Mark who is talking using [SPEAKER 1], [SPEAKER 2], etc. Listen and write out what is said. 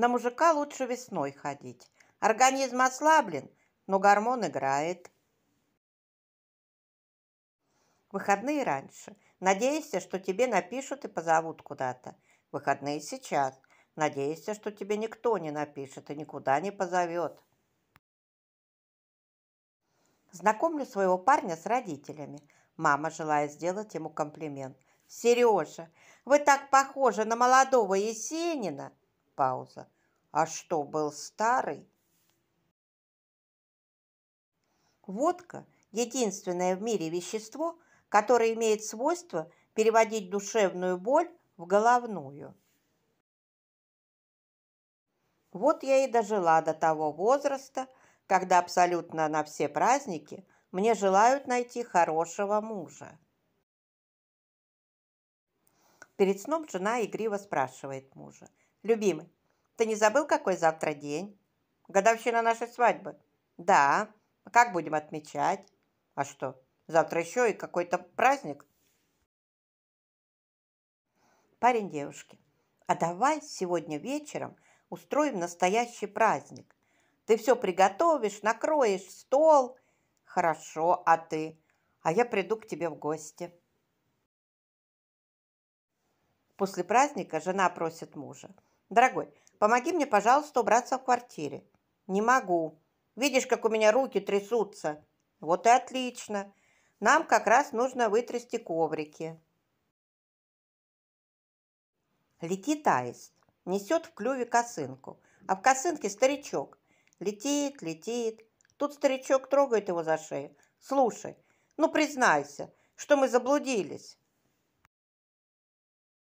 [SPEAKER 1] На мужика лучше весной ходить. Организм ослаблен, но гормон играет. Выходные раньше. Надеешься, что тебе напишут и позовут куда-то. Выходные сейчас. Надеешься, что тебе никто не напишет и никуда не позовет. Знакомлю своего парня с родителями. Мама, желая сделать ему комплимент. «Сережа, вы так похожи на молодого Есенина!» пауза. «А что, был старый?» Водка – единственное в мире вещество, которое имеет свойство переводить душевную боль в головную. Вот я и дожила до того возраста, когда абсолютно на все праздники мне желают найти хорошего мужа. Перед сном жена игриво спрашивает мужа, Любимый, ты не забыл, какой завтра день? Годовщина нашей свадьбы. Да. Как будем отмечать? А что, завтра еще и какой-то праздник? Парень девушки, а давай сегодня вечером устроим настоящий праздник. Ты все приготовишь, накроешь стол. Хорошо, а ты? А я приду к тебе в гости. После праздника жена просит мужа. «Дорогой, помоги мне, пожалуйста, убраться в квартире». «Не могу. Видишь, как у меня руки трясутся». «Вот и отлично. Нам как раз нужно вытрясти коврики». Летит аист, несет в клюве косынку, а в косынке старичок. Летит, летит. Тут старичок трогает его за шею. «Слушай, ну признайся, что мы заблудились».